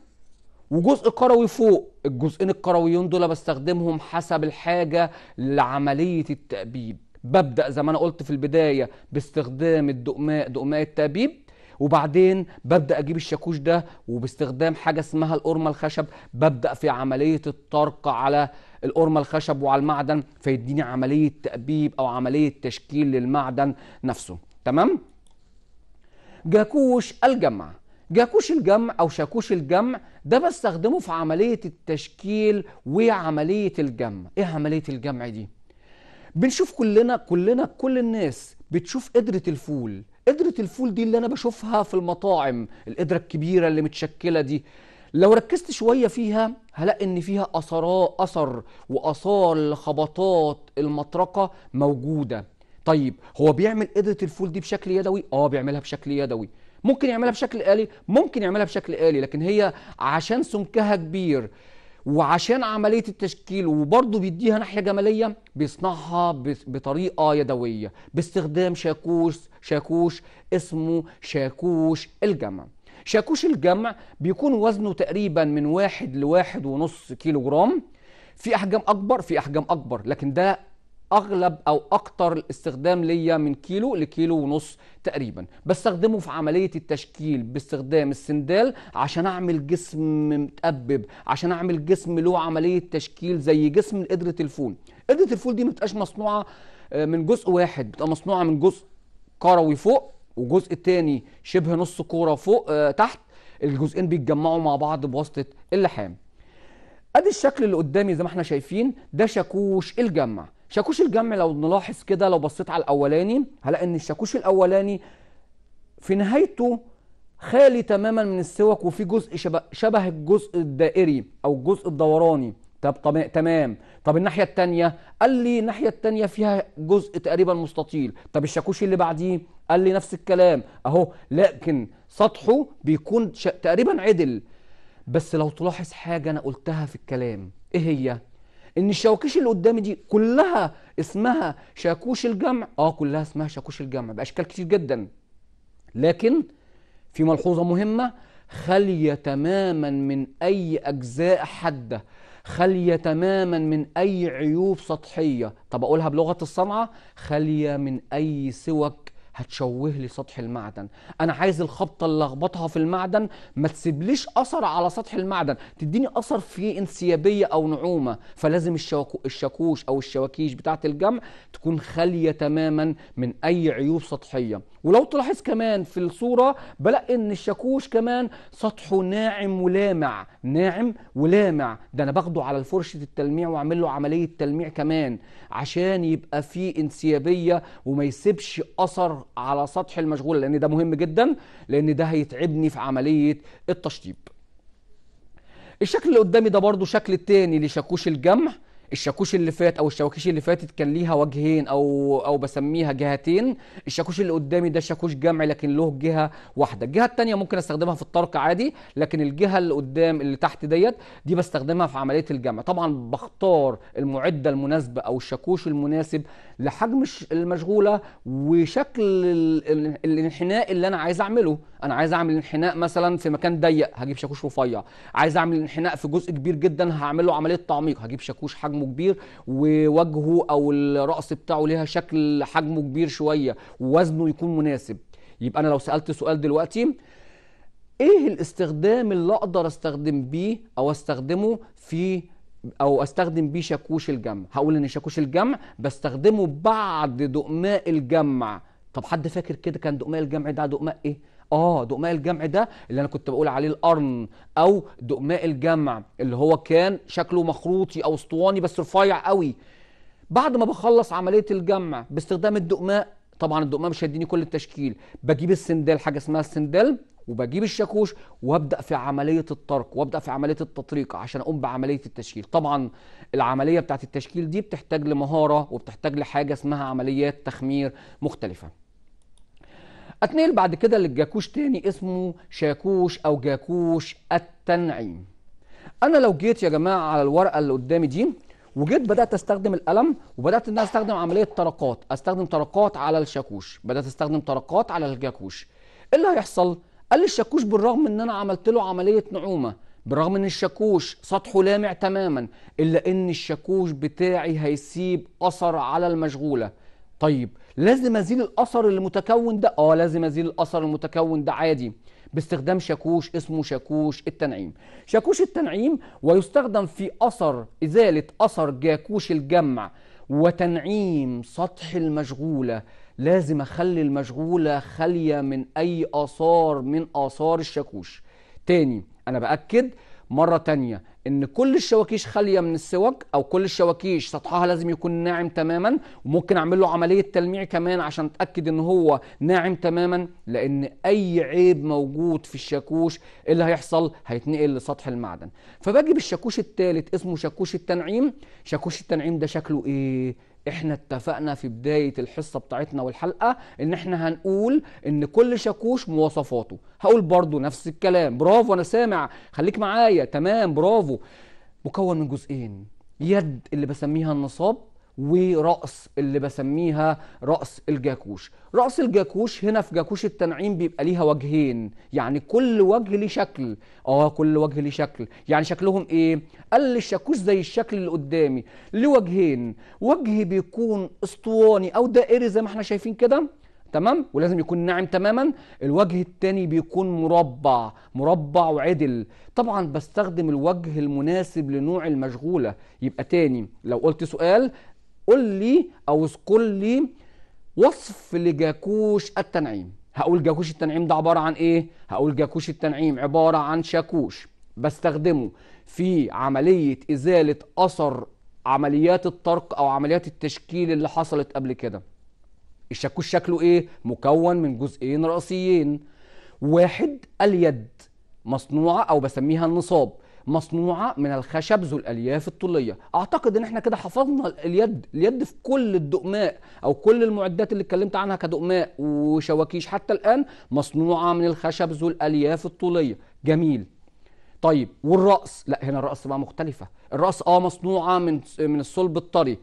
وجزء كروي فوق الجزئين الكرويين دول بستخدمهم حسب الحاجه لعمليه التأبيب ببدأ زي ما انا قلت في البدايه باستخدام الدقماء دقماء التأبيب وبعدين ببدا اجيب الشاكوش ده وباستخدام حاجه اسمها القرمه الخشب ببدا في عمليه الطرق على القرمة الخشب وعلى المعدن فيديني عملية تأبيب أو عملية تشكيل للمعدن نفسه تمام؟ جاكوش الجمع جاكوش الجمع أو شاكوش الجمع ده بستخدمه في عملية التشكيل وعملية الجمع إيه عملية الجمع دي؟ بنشوف كلنا كلنا كل الناس بتشوف قدرة الفول قدرة الفول دي اللي أنا بشوفها في المطاعم القدرة الكبيرة اللي متشكلة دي لو ركزت شوية فيها هلاقي إن فيها أثراء أثر وآثار لخبطات المطرقة موجودة طيب هو بيعمل قدرة الفول دي بشكل يدوي؟ آه بيعملها بشكل يدوي ممكن يعملها بشكل آلي؟ ممكن يعملها بشكل آلي لكن هي عشان سمكها كبير وعشان عمليه التشكيل وبرضه بيديها ناحيه جماليه بيصنعها بطريقه يدويه باستخدام شاكوش شاكوش اسمه شاكوش الجمع شاكوش الجمع بيكون وزنه تقريبا من واحد لواحد ونص كيلو جرام في احجام اكبر في احجام اكبر لكن ده اغلب او اكتر الاستخدام ليا من كيلو لكيلو ونص تقريبا بستخدمه في عمليه التشكيل باستخدام السندال عشان اعمل جسم متقبب عشان اعمل جسم له عمليه تشكيل زي جسم قدره الفول قدره الفول دي ما بتبقاش مصنوعه آه، من جزء واحد بتبقى مصنوعه من جزء كروي فوق وجزء تاني شبه نص كوره فوق آه، تحت الجزئين بيتجمعوا مع بعض بواسطه اللحام ادي الشكل اللي قدامي زي ما احنا شايفين ده شاكوش الجمع شاكوش الجمع لو نلاحظ كده لو بصيت على الاولاني هلاقي ان الشاكوش الاولاني في نهايته خالي تماما من السوك وفي جزء شبه, شبه الجزء الدائري او الجزء الدوراني طب تمام طب الناحيه الثانيه قال لي الناحيه الثانيه فيها جزء تقريبا مستطيل طب الشاكوش اللي بعديه قال لي نفس الكلام اهو لكن سطحه بيكون تقريبا عدل بس لو تلاحظ حاجه انا قلتها في الكلام ايه هي ان الشواكيش اللي قدامي دي كلها اسمها شاكوش الجمع اه كلها اسمها شاكوش الجمع باشكال كتير جدا لكن في ملحوظه مهمه خاليه تماما من اي اجزاء حاده خاليه تماما من اي عيوب سطحيه طب اقولها بلغه الصنعه خاليه من اي سوك هتشوه لي سطح المعدن انا عايز الخبطه اللي لخبطها في المعدن ما تسيبليش اثر على سطح المعدن تديني اثر في انسيابيه او نعومه فلازم الشواكو الشاكوش او الشواكيش بتاعه الجمع تكون خاليه تماما من اي عيوب سطحيه ولو تلاحظ كمان في الصوره بلاقي ان الشاكوش كمان سطحه ناعم ولامع ناعم ولامع ده انا باخده على فرشه التلميع واعمل له عمليه تلميع كمان عشان يبقى فيه انسيابيه وما يسيبش اثر على سطح المشغول لان ده مهم جدا لان ده هيتعبني في عمليه التشطيب الشكل اللي قدامي ده برضو شكل تاني لشاكوش الجمع الشاكوش اللي فات او الشواكيش اللي فاتت كان ليها وجهين او او بسميها جهتين الشاكوش اللي قدامي ده شاكوش جمعي لكن له جهه واحده الجهه الثانيه ممكن استخدمها في الطرق عادي لكن الجهه اللي قدام اللي تحت ديت دي بستخدمها في عمليه الجمع طبعا بختار المعده المناسبه او الشاكوش المناسب لحجم المشغوله وشكل الانحناء اللي انا عايز اعمله انا عايز اعمل انحناء مثلا في مكان ضيق هجيب شاكوش رفيع عايز اعمل انحناء في جزء كبير جدا هعمله عمليه تعميق هجيب شاكوش حجم حجمه كبير ووجهه او الراس بتاعه ليها شكل حجمه كبير شويه ووزنه يكون مناسب يبقى انا لو سالت سؤال دلوقتي ايه الاستخدام اللي اقدر استخدم بيه او استخدمه في او استخدم بيه شاكوش الجمع هقول ان شاكوش الجمع بستخدمه بعد دقماء الجمع طب حد فاكر كده كان دقماء الجمع ده دقماء ايه اه دقماء الجمع ده اللي انا كنت بقول عليه القرن او دقماء الجمع اللي هو كان شكله مخروطي او اسطواني بس رفيع قوي بعد ما بخلص عمليه الجمع باستخدام الدقماء طبعا الدقماء مش هيديني كل التشكيل بجيب السندال حاجه اسمها السندال وبجيب الشاكوش وابدا في عمليه الطرق وابدا في عمليه التطريق عشان اقوم بعمليه التشكيل طبعا العمليه بتاعت التشكيل دي بتحتاج لمهاره وبتحتاج لحاجه اسمها عمليات تخمير مختلفه اتنقل بعد كده للجاكوش تاني اسمه شاكوش او جاكوش التنعيم انا لو جيت يا جماعه على الورقه اللي قدامي دي وجيت بدات استخدم القلم وبدات ان انا استخدم عمليه طرقات استخدم طرقات على الشاكوش بدات استخدم طرقات على الجاكوش ايه اللي هيحصل قال لي الشاكوش بالرغم ان انا عملت له عمليه نعومه بالرغم ان الشاكوش سطحه لامع تماما الا ان الشاكوش بتاعي هيسيب اثر على المشغوله طيب لازم ازيل الاثر المتكون ده اه لازم ازيل الاثر المتكون ده عادي باستخدام شاكوش اسمه شاكوش التنعيم شاكوش التنعيم ويستخدم في اثر ازاله اثر جاكوش الجمع وتنعيم سطح المشغوله لازم اخلي المشغوله خاليه من اي اثار من اثار الشاكوش تاني انا باكد مره تانيه ان كل الشواكيش خاليه من السوك او كل الشواكيش سطحها لازم يكون ناعم تماما وممكن اعمل له عمليه تلميع كمان عشان اتاكد ان هو ناعم تماما لان اي عيب موجود في الشاكوش إيه اللي هيحصل هيتنقل لسطح المعدن فباجي بالشاكوش الثالث اسمه شاكوش التنعيم شاكوش التنعيم ده شكله ايه احنا اتفقنا في بدايه الحصه بتاعتنا والحلقه ان احنا هنقول ان كل شاكوش مواصفاته هقول برضو نفس الكلام برافو انا سامع خليك معايا تمام برافو مكون من جزئين يد اللي بسميها النصاب ورأس اللي بسميها رأس الجاكوش رأس الجاكوش هنا في جاكوش التنعيم بيبقى ليها وجهين يعني كل وجه ليه شكل اه كل وجه ليه شكل يعني شكلهم ايه قال الشاكوش زي الشكل اللي قدامي ليه وجهين وجه بيكون اسطواني او دائري زي ما احنا شايفين كده تمام ولازم يكون ناعم تماما الوجه الثاني بيكون مربع مربع وعدل طبعا بستخدم الوجه المناسب لنوع المشغولة يبقى تاني لو قلت سؤال قل لي او اذكر لي وصف لجاكوش التنعيم هقول جاكوش التنعيم ده عباره عن ايه هقول جاكوش التنعيم عباره عن شاكوش بستخدمه في عمليه ازاله اثر عمليات الطرق او عمليات التشكيل اللي حصلت قبل كده الشاكوش شكله ايه مكون من جزئين رئيسيين واحد اليد مصنوعه او بسميها النصاب مصنوعه من الخشب ذو الالياف الطوليه اعتقد ان احنا كده حفظنا اليد اليد في كل الدقماء او كل المعدات اللي اتكلمت عنها كدقماء وشواكيش حتى الان مصنوعه من الخشب ذو الالياف الطوليه جميل طيب والراس لا هنا الراس بقى مختلفه الراس اه مصنوعه من من الصلب الطري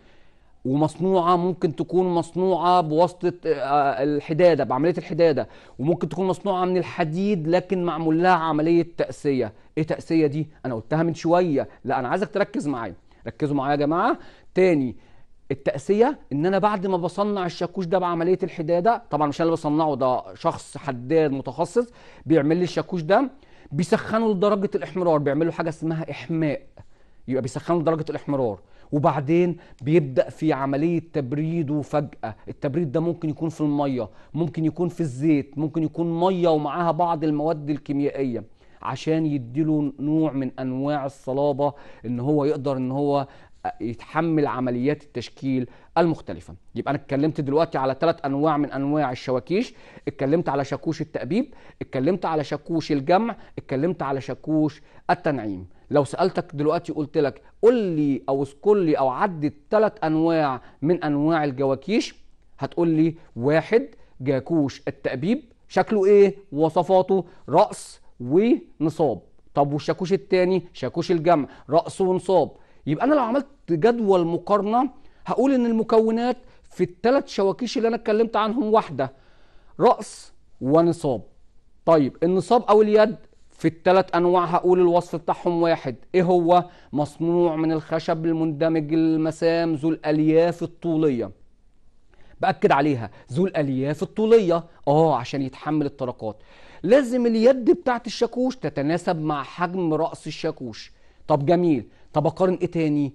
ومصنوعه ممكن تكون مصنوعه بواسطه آه، الحداده بعمليه الحداده وممكن تكون مصنوعه من الحديد لكن معمول لها عمليه تاسيه ايه تاسيه دي انا قلتها من شويه لا انا عايزك تركز معايا ركزوا معايا يا جماعه تاني التأسية إن أنا بعد ما بصنع الشاكوش ده بعملية الحدادة طبعا مش أنا اللي بصنعه ده شخص حداد متخصص بيعمل لي الشاكوش ده بيسخنه لدرجة الإحمرار بيعمل له حاجة اسمها إحماء يبقى بيسخنه لدرجة الإحمرار وبعدين بيبدا في عمليه تبريده فجاه التبريد ده ممكن يكون في الميه ممكن يكون في الزيت ممكن يكون ميه ومعاها بعض المواد الكيميائيه عشان يديله نوع من انواع الصلابه ان هو يقدر ان هو يتحمل عمليات التشكيل المختلفه يبقى انا اتكلمت دلوقتي على ثلاث انواع من انواع الشواكيش اتكلمت على شاكوش التأبيب اتكلمت على شاكوش الجمع اتكلمت على شاكوش التنعيم لو سالتك دلوقتي قلت لك قول لي او اذكر لي او عد ثلاث انواع من انواع الجواكيش هتقول لي واحد جاكوش التأبيب شكله ايه وصفاته رأس ونصاب طب والشاكوش التاني شاكوش الجمع رأس ونصاب يبقى انا لو عملت جدول مقارنة هقول ان المكونات في الثلاث شواكيش اللي انا اتكلمت عنهم واحدة رأس ونصاب طيب النصاب او اليد في الثلاث انواع هقول الوصف بتاعهم واحد ايه هو مصنوع من الخشب المندمج المسام ذو الالياف الطوليه باكد عليها ذو الالياف الطوليه اه عشان يتحمل الطرقات لازم اليد بتاعت الشاكوش تتناسب مع حجم راس الشاكوش طب جميل طب اقارن ايه تاني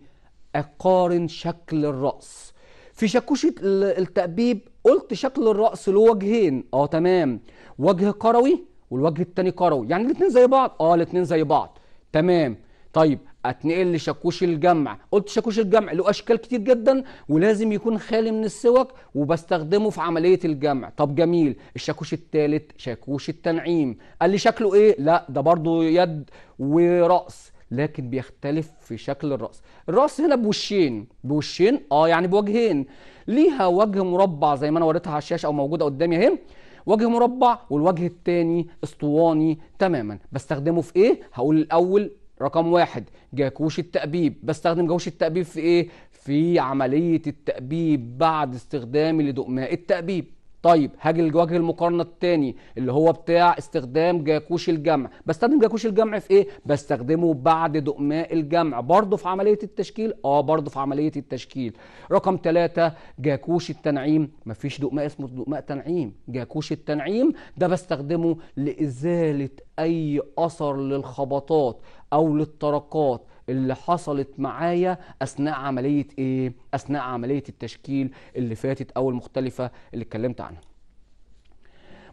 اقارن شكل الراس في شاكوشة التأبيب قلت شكل الرأس له وجهين اه تمام وجه كروي والوجه الثاني كروي يعني الاثنين زي بعض اه الاثنين زي بعض تمام طيب اتنقل لشاكوش الجمع قلت شاكوش الجمع له اشكال كتير جدا ولازم يكون خالي من السوك وبستخدمه في عمليه الجمع طب جميل الشاكوش الثالث شاكوش التنعيم قال لي شكله ايه لا ده برضه يد وراس لكن بيختلف في شكل الراس الراس هنا بوشين بوشين اه يعني بوجهين ليها وجه مربع زي ما انا وريتها على الشاشه او موجوده قدامي اهي وجه مربع والوجه الثاني اسطواني تماما بستخدمه في ايه هقول الاول رقم واحد جاكوش التأبيب بستخدم جاكوش التأبيب في ايه في عملية التأبيب بعد استخدامي لدقماء التأبيب طيب هاجي لوجه المقارنه الثاني اللي هو بتاع استخدام جاكوش الجمع بستخدم جاكوش الجمع في ايه بستخدمه بعد دقماء الجمع برضه في عمليه التشكيل اه برضه في عمليه التشكيل رقم ثلاثة جاكوش التنعيم مفيش دقماء اسمه دقماء تنعيم جاكوش التنعيم ده بستخدمه لازاله اي اثر للخبطات او للطرقات اللي حصلت معايا اثناء عمليه ايه اثناء عمليه التشكيل اللي فاتت او المختلفه اللي اتكلمت عنها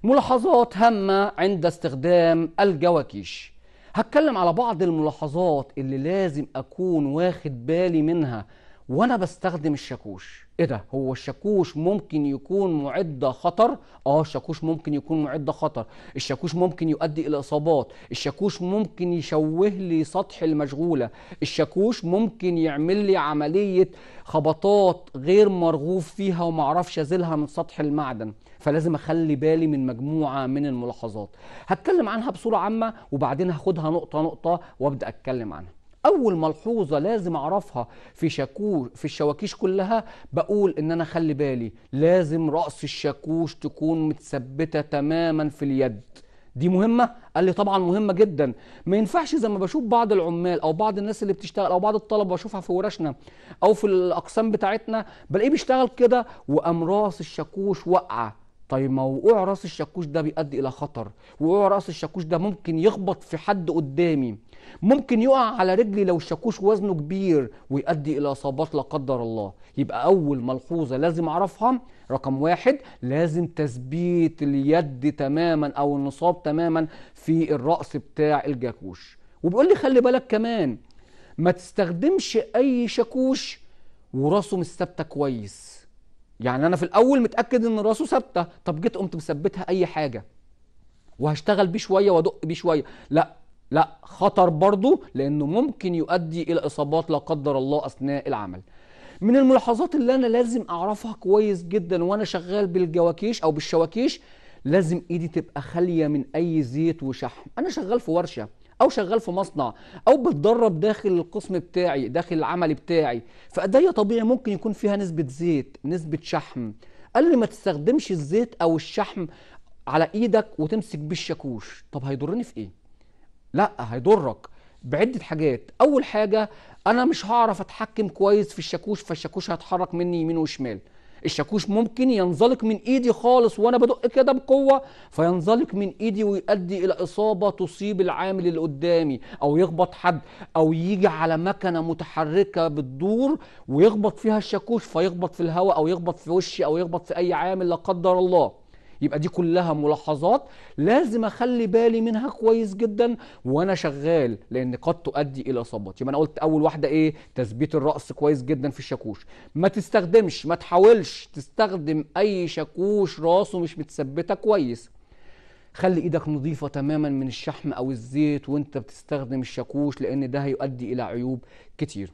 ملاحظات هامه عند استخدام الجواكيش هتكلم على بعض الملاحظات اللي لازم اكون واخد بالي منها وانا بستخدم الشاكوش ايه ده هو الشاكوش ممكن يكون معد خطر اه الشاكوش ممكن يكون معد خطر الشاكوش ممكن يؤدي الى اصابات الشاكوش ممكن يشوه لي سطح المشغوله الشاكوش ممكن يعمل لي عمليه خبطات غير مرغوب فيها وما اعرفش ازيلها من سطح المعدن فلازم اخلي بالي من مجموعه من الملاحظات هتكلم عنها بصوره عامه وبعدين هاخدها نقطه نقطه وابدا اتكلم عنها اول ملحوظه لازم اعرفها في شاكوش في الشواكيش كلها بقول ان انا خلي بالي لازم راس الشاكوش تكون متثبته تماما في اليد دي مهمه قال لي طبعا مهمه جدا ما ينفعش زي ما بشوف بعض العمال او بعض الناس اللي بتشتغل او بعض الطلبه بشوفها في ورشنا او في الاقسام بتاعتنا بلاقيه بيشتغل كده وقام راس الشاكوش واقعه طيب ما وقوع راس الشاكوش ده بيؤدي الى خطر وقوع راس الشاكوش ده ممكن يخبط في حد قدامي ممكن يقع على رجلي لو الشاكوش وزنه كبير ويؤدي الى اصابات لا قدر الله يبقى اول ملحوظه لازم اعرفها رقم واحد لازم تثبيت اليد تماما او النصاب تماما في الراس بتاع الجاكوش وبيقول لي خلي بالك كمان ما تستخدمش اي شاكوش وراسه مش ثابته كويس يعني انا في الاول متاكد ان راسه ثابته طب جيت قمت مثبتها اي حاجه وهشتغل بيه شويه وادق بيه شويه لا لا خطر برضه لانه ممكن يؤدي الى اصابات لا قدر الله اثناء العمل من الملاحظات اللي انا لازم اعرفها كويس جدا وانا شغال بالجواكيش او بالشواكيش لازم ايدي تبقى خاليه من اي زيت وشحم انا شغال في ورشه او شغال في مصنع او بتدرب داخل القسم بتاعي داخل العمل بتاعي فايديا طبيعي ممكن يكون فيها نسبه زيت نسبه شحم قال لي ما تستخدمش الزيت او الشحم على ايدك وتمسك بيه الشاكوش طب هيضرني في ايه لا هيضرك بعده حاجات اول حاجه انا مش هعرف اتحكم كويس في الشاكوش فالشاكوش هيتحرك مني يمين وشمال الشاكوش ممكن ينزلق من ايدي خالص وانا بدق كده بقوه فينزلق من ايدي ويؤدي الى اصابه تصيب العامل اللي قدامي او يخبط حد او يجي على مكنه متحركه بتدور ويخبط فيها الشاكوش فيخبط في الهواء او يخبط في وشي او يخبط في اي عامل لا قدر الله يبقى دي كلها ملاحظات لازم اخلي بالي منها كويس جدا وانا شغال لان قد تؤدي الى اصابات يبقى انا قلت اول واحده ايه تثبيت الراس كويس جدا في الشاكوش ما تستخدمش ما تحاولش تستخدم اي شاكوش راسه مش متثبته كويس خلي ايدك نظيفة تماما من الشحم او الزيت وانت بتستخدم الشاكوش لان ده هيؤدي الى عيوب كتير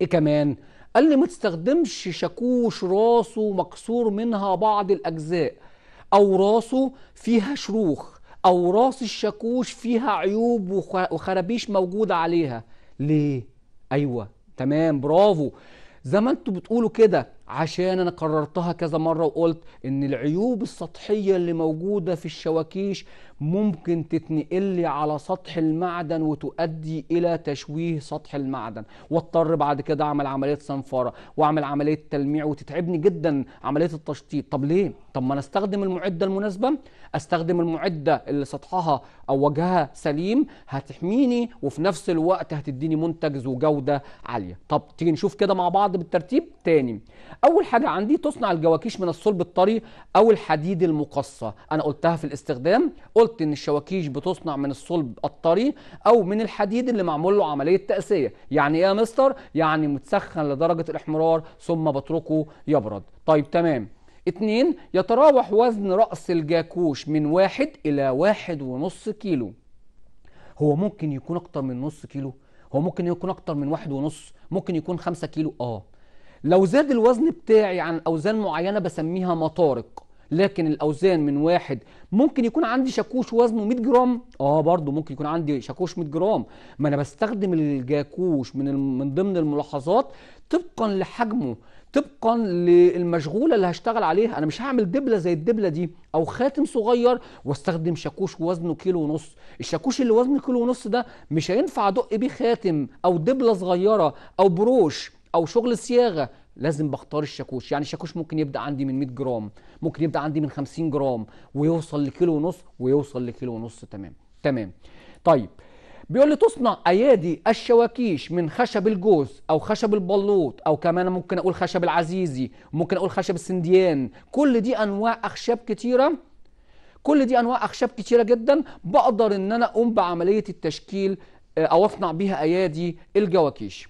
ايه كمان قال لي ما تستخدمش شاكوش راسه مكسور منها بعض الاجزاء أو راسه فيها شروخ أو راس الشاكوش فيها عيوب وخرابيش موجودة عليها ليه؟ أيوة تمام برافو زي ما انتوا بتقولوا كده عشان انا كررتها كذا مره وقلت ان العيوب السطحيه اللي موجوده في الشواكيش ممكن تتنقل على سطح المعدن وتؤدي الى تشويه سطح المعدن واضطر بعد كده اعمل عمليه صنفره واعمل عمليه تلميع وتتعبني جدا عمليه التشطيب طب ليه طب ما انا استخدم المعده المناسبه استخدم المعده اللي سطحها او وجهها سليم هتحميني وفي نفس الوقت هتديني منتج ذو جوده عاليه طب تيجي نشوف كده مع بعض بالترتيب تاني اول حاجه عندي تصنع الجواكيش من الصلب الطري او الحديد المقصى انا قلتها في الاستخدام قلت قلت ان الشواكيش بتصنع من الصلب الطري او من الحديد اللي معمول له عمليه تاسيه يعني ايه يا مستر يعني متسخن لدرجه الاحمرار ثم بتركه يبرد طيب تمام اتنين يتراوح وزن رأس الجاكوش من واحد إلى واحد ونص كيلو هو ممكن يكون أكتر من نص كيلو هو ممكن يكون أكتر من واحد ونص ممكن يكون خمسة كيلو آه لو زاد الوزن بتاعي عن أوزان معينة بسميها مطارق لكن الاوزان من واحد ممكن يكون عندي شاكوش وزنه 100 جرام اه برضه ممكن يكون عندي شاكوش 100 جرام ما انا بستخدم الجاكوش من من ضمن الملاحظات طبقا لحجمه طبقا للمشغوله اللي هشتغل عليها انا مش هعمل دبله زي الدبله دي او خاتم صغير واستخدم شاكوش وزنه كيلو ونص الشاكوش اللي وزنه كيلو ونص ده مش هينفع ادق بيه خاتم او دبله صغيره او بروش او شغل صياغه لازم بختار الشاكوش يعني الشاكوش ممكن يبدا عندي من 100 جرام ممكن يبدا عندي من 50 جرام ويوصل لكيلو ونص ويوصل لكيلو ونص تمام تمام طيب بيقول لي تصنع ايادي الشواكيش من خشب الجوز او خشب البلوط او كمان ممكن اقول خشب العزيزي ممكن اقول خشب السنديان كل دي انواع اخشاب كتيره كل دي انواع اخشاب كتيره جدا بقدر ان انا اقوم بعمليه التشكيل آه، او اصنع بيها ايادي الجواكيش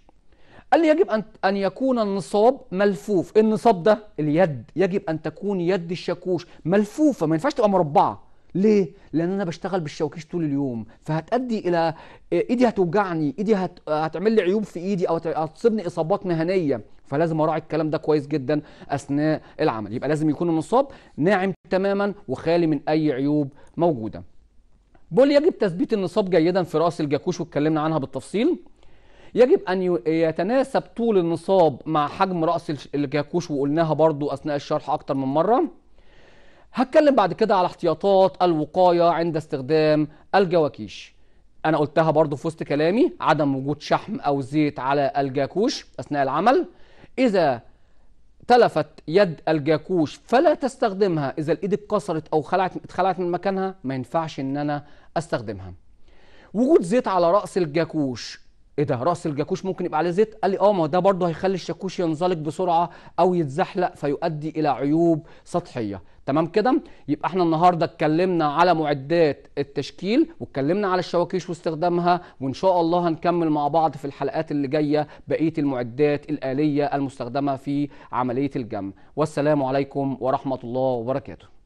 قال لي يجب أن أن يكون النصاب ملفوف إيه النصاب ده اليد يجب أن تكون يد الشاكوش ملفوفة ما ينفعش تبقى مربعة ليه؟ لأن أنا بشتغل بالشاكوش طول اليوم فهتأدي إلى إيه، إيدي هتوجعني إيدي هت... هتعمل لي عيوب في إيدي أو هتصيبني إصابات مهنية فلازم أراعي الكلام ده كويس جدا أثناء العمل يبقى لازم يكون النصاب ناعم تماما وخالي من أي عيوب موجودة بقول يجب تثبيت النصاب جيدا في رأس الجاكوش واتكلمنا عنها بالتفصيل يجب ان يتناسب طول النصاب مع حجم راس الكاكوش وقلناها برضو اثناء الشرح اكتر من مره هتكلم بعد كده على احتياطات الوقايه عند استخدام الجواكيش انا قلتها برضو في وسط كلامي عدم وجود شحم او زيت على الجاكوش اثناء العمل اذا تلفت يد الجاكوش فلا تستخدمها اذا الايد اتكسرت او خلعت اتخلعت من مكانها ما ينفعش ان انا استخدمها وجود زيت على راس الجاكوش ايه ده راس الجاكوش ممكن يبقى عليه زيت قال لي اه ما ده برضه هيخلي الشاكوش ينزلق بسرعه او يتزحلق فيؤدي الى عيوب سطحيه تمام كده يبقى احنا النهارده اتكلمنا على معدات التشكيل واتكلمنا على الشواكيش واستخدامها وان شاء الله هنكمل مع بعض في الحلقات اللي جايه بقيه المعدات الاليه المستخدمه في عمليه الجمع والسلام عليكم ورحمه الله وبركاته